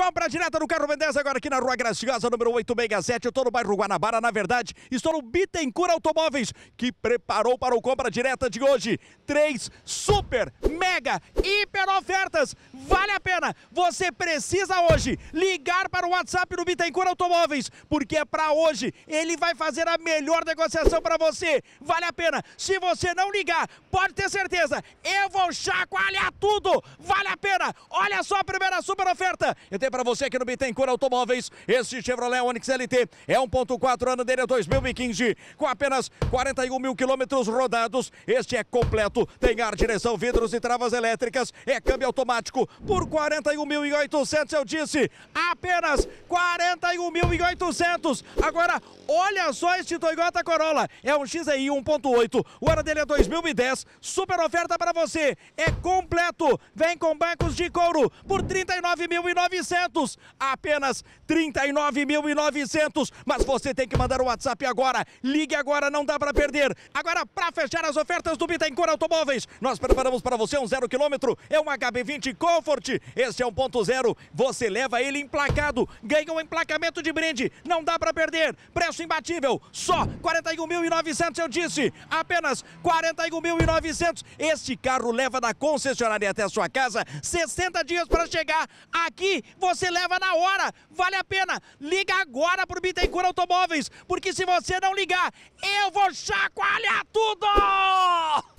Compra direta no Carro Mendes, agora aqui na Rua Graciosa, número 867. Eu estou no bairro Guanabara, na verdade, estou no Bittencourt Automóveis, que preparou para o Compra Direta de hoje. Três super, mega, hiper ofertas. Vale a pena. Você precisa hoje ligar para o WhatsApp do Bittencourt Automóveis, porque é para hoje. Ele vai fazer a melhor negociação para você. Vale a pena. Se você não ligar, pode ter certeza, eu vou chacoalhar tudo. Vale a pena. Olha só a primeira super oferta. Eu tenho dizer para você que no Bittencourt Automóveis, este Chevrolet Onix LT é 1.4 ano dele é 2015, com apenas 41 mil quilômetros rodados. Este é completo, tem ar, direção, vidros e travas elétricas, é câmbio automático por 41.800, eu disse, apenas 41.800. Agora, olha só este Toyota Corolla, é um XEI 1.8, o ano dele é 2010, super oferta para você, é completo, vem com bancos de couro por 39.900. 500, apenas 39.900. Mas você tem que mandar o WhatsApp agora. Ligue agora, não dá para perder. Agora, para fechar as ofertas do Bittencourt Automóveis, nós preparamos para você um zero quilômetro. É um HB20 Comfort. esse é um ponto zero. Você leva ele emplacado. Ganha um emplacamento de brinde. Não dá para perder. Preço imbatível. Só 41.900, eu disse. Apenas 41.900. Este carro leva da concessionária até sua casa 60 dias para chegar. Aqui, você você leva na hora. Vale a pena. Liga agora pro Bittencourt Automóveis, porque se você não ligar, eu vou chacoalhar tudo!